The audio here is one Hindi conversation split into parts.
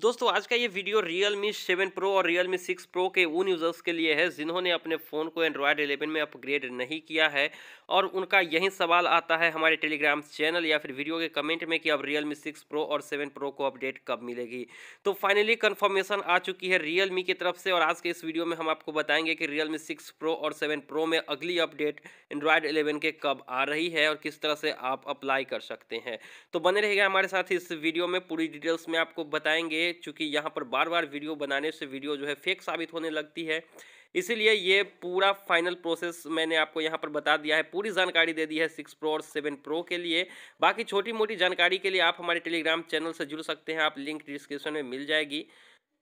दोस्तों आज का ये video Realme seven pro और रियल मी सिक्स प्रो के उन यूज़र्स के लिए है जिन्होंने अपने फ़ोन को एंड्रॉयड एलेवन में अपग्रेड नहीं किया है और उनका यही सवाल आता है हमारे टेलीग्राम चैनल या फिर वीडियो के कमेंट में कि अब रियल मी सिक्स प्रो और सेवन प्रो को अपडेट कब मिलेगी तो फाइनली कन्फर्मेशन आ चुकी है रियल मी की तरफ से और आज के इस वीडियो में हम आपको बताएंगे कि रियल मी सिक्स प्रो और सेवन प्रो में अगली अपडेट एंड्रॉयड एलेवन के कब आ रही है और किस तरह से आप अप्लाई कर सकते हैं तो बने रहेगा हमारे साथ इस वीडियो में पूरी डिटेल्स में आपको बताएंगे चूँकि यहाँ पर बार बार वीडियो बनाने से वीडियो जो है फेक साबित होने लगती है इसीलिए ये पूरा फाइनल प्रोसेस मैंने आपको यहाँ पर बता दिया है पूरी जानकारी दे दी है सिक्स प्रो और सेवन प्रो के लिए बाकी छोटी मोटी जानकारी के लिए आप हमारे टेलीग्राम चैनल से जुड़ सकते हैं आप लिंक डिस्क्रिप्शन में मिल जाएगी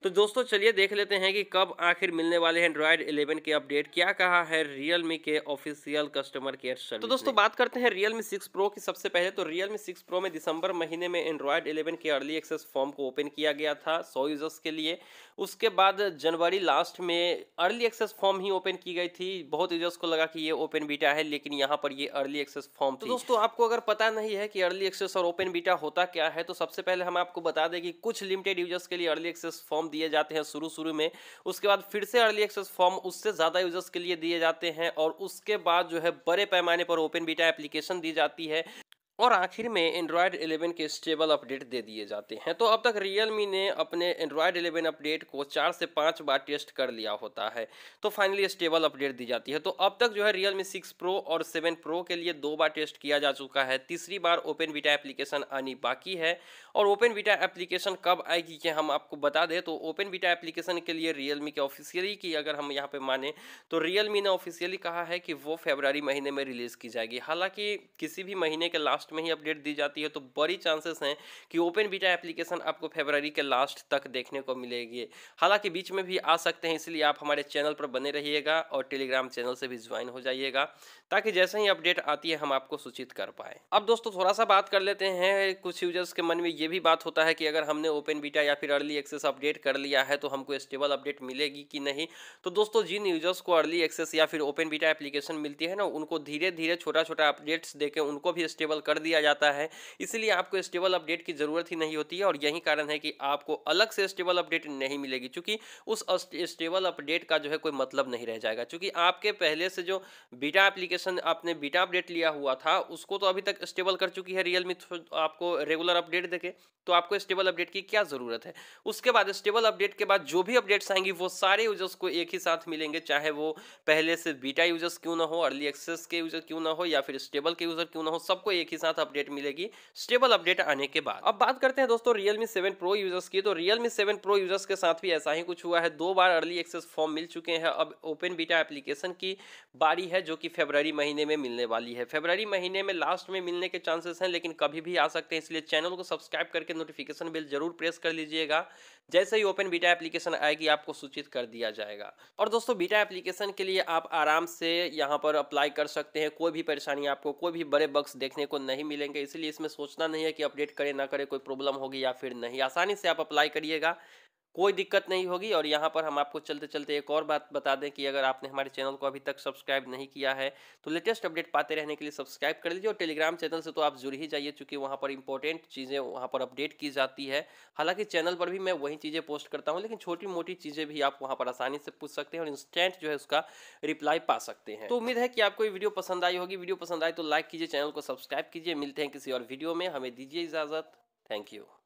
तो दोस्तों चलिए देख लेते हैं कि कब आखिर मिलने वाले हैं एंड्रॉयड 11 के अपडेट क्या कहा है रियलमी के ऑफिशियल कस्टमर केयर सर्विस तो दोस्तों बात करते हैं रियलमी सिक्स प्रो की सबसे पहले तो रियलमी सिक्स प्रो में दिसंबर महीने में एंड्रॉयड 11 के अर्ली एक्सेस फॉर्म को ओपन किया गया था सौ यूजर्स के लिए उसके बाद जनवरी लास्ट में अर्ली एक्सेस फॉर्म ही ओपन की गई थी बहुत यूजर्स को लगा कि ये ओपन बीटा है लेकिन यहाँ पर ये अर्ली एक्सेस फॉर्म तो दोस्तों आपको अगर पता नहीं है कि अर्ली एक्सेस और ओपन बीटा होता क्या है तो सबसे पहले हम आपको बता दें कि कुछ लिमिटेड यूजर्स के लिए अर्ली एक्सेस फॉर्म दिए जाते हैं शुरू शुरू में उसके बाद फिर से अर्ली एक्सेस फॉर्म उससे ज़्यादा यूजर्स के लिए दिए जाते हैं और उसके बाद जो है बड़े पैमाने पर ओपन बीटा एप्लीकेशन दी जाती है और आखिर में एंड्रॉयड 11 के स्टेबल अपडेट दे दिए जाते हैं तो अब तक रियलमी ने अपने एंड्रॉयड 11 अपडेट को चार से पाँच बार टेस्ट कर लिया होता है तो फाइनली स्टेबल अपडेट दी जाती है तो अब तक जो है रियलमी सिक्स प्रो और सेवन प्रो के लिए दो बार टेस्ट किया जा चुका है तीसरी बार ओपन बीटा एप्लीकेशन आनी बाकी है और ओपन बीटा एप्लीकेशन कब आएगी कि हम आपको बता दें तो ओपन बीटा एप्लीकेशन के लिए रियलमी के ऑफिशियली की अगर हम यहाँ पर माने तो रियलमी ने ऑफिशियली कहा है कि वो फेबर महीने में रिलीज़ की जाएगी हालांकि किसी भी महीने के लास्ट लास्ट में ही अपडेट दी जाती है तो बड़ी चांसेस हैं कि ओपन बीटा एप्लीकेशन आपको फेबररी के लास्ट तक देखने को मिलेगी हालांकि बीच में भी आ सकते हैं इसलिए आप हमारे चैनल पर बने रहिएगा और टेलीग्राम चैनल से भी ज्वाइन हो जाइएगा ताकि जैसे ही अपडेट आती है हम आपको सूचित कर पाए अब दोस्तों थोड़ा सा बात कर लेते हैं कुछ यूजर्स के मन में ये भी बात होता है कि अगर हमने ओपन बीटा या फिर अर्ली एक्सेस अपडेट कर लिया है तो हमको स्टेबल अपडेट मिलेगी कि नहीं तो दोस्तों जिन यूजर्स को अर्ली एक्सेस या फिर ओपन बीटा एप्लीकेशन मिलती है ना उनको धीरे धीरे छोटा छोटा अपडेट्स देकर उनको भी स्टेबल कर कर दिया जाता है इसलिए आपको स्टेबल अपडेट की ज़रूरत ही नहीं होती है और यही कारण है कि आपको अलग से स्टेबल अपडेट नहीं मिलेगी चूँकि उस स्टेबल अपडेट का जो है कोई मतलब नहीं रह जाएगा चूँकि आपके पहले से जो बीटा एप्लीकेशन आपने बीटा अपडेट लिया हुआ था उसको तो अभी तक स्टेबल कर चुकी है रियलमी आपको रेगुलर अपडेट देखे तो आपको स्टेबल अपडेट तो की क्या ज़रूरत है उसके बाद स्टेबल अपडेट के बाद जो भी अपडेट्स आएंगी वो सारे यूजर्स को एक ही साथ मिलेंगे चाहे वो पहले से बीटा यूजर्स क्यों ना हो अर्ली एक्सेस के यूजर क्यों ना हो या फिर स्टेबल के यूजर क्यों ना हो सबको एक ही साथ अपडेट मिलेगी स्टेबल अपडेट आने के बाद अब बात करते हैं दोस्तों रियलमी सेवन प्रो यूजर्स की तो रियलमी सेवन प्रो यूजर्स के साथ भी ऐसा ही कुछ हुआ है दो बार अर्ली एक्सेस फॉर्म मिल चुके हैं अब ओपन बीटा एप्लीकेशन की बारी है जो कि फेबररी महीने में मिलने वाली है फेबररी महीने में लास्ट में मिलने के चांसेस हैं लेकिन कभी भी आ सकते हैं इसलिए चैनल को सब्सक्राइब करके नोटिफिकेशन बिल जरूर प्रेस कर लीजिएगा जैसे ही ओपन बीटा एप्लीकेशन आएगी आपको सूचित कर दिया जाएगा और दोस्तों बीटा एप्लीकेशन के लिए आप आराम से यहाँ पर अप्लाई कर सकते हैं कोई भी परेशानी आपको कोई भी बड़े बक्स देखने को नहीं नहीं मिलेंगे इसलिए इसमें सोचना नहीं है कि अपडेट करें ना करें कोई प्रॉब्लम होगी या फिर नहीं आसानी से आप अप्लाई करिएगा कोई दिक्कत नहीं होगी और यहाँ पर हम आपको चलते चलते एक और बात बता दें कि अगर आपने हमारे चैनल को अभी तक सब्सक्राइब नहीं किया है तो लेटेस्ट अपडेट पाते रहने के लिए सब्सक्राइब कर लीजिए और टेलीग्राम चैनल से तो आप जुड़ ही जाइए चूँकि वहाँ पर इंपॉर्टेंट चीज़ें वहाँ पर अपडेट की जाती है हालांकि चैनल पर भी मैं वही चीज़ें पोस्ट करता हूँ लेकिन छोटी मोटी चीज़ें भी आप वहाँ पर आसानी से पूछ सकते हैं और इंस्टेंट जो है उसका रिप्लाई पा सकते हैं तो उम्मीद है कि आपको ये वीडियो पसंद आई होगी वीडियो पसंद आई तो लाइक कीजिए चैनल को सब्सक्राइब कीजिए मिलते हैं किसी और वीडियो में हमें दीजिए इजाज़त थैंक यू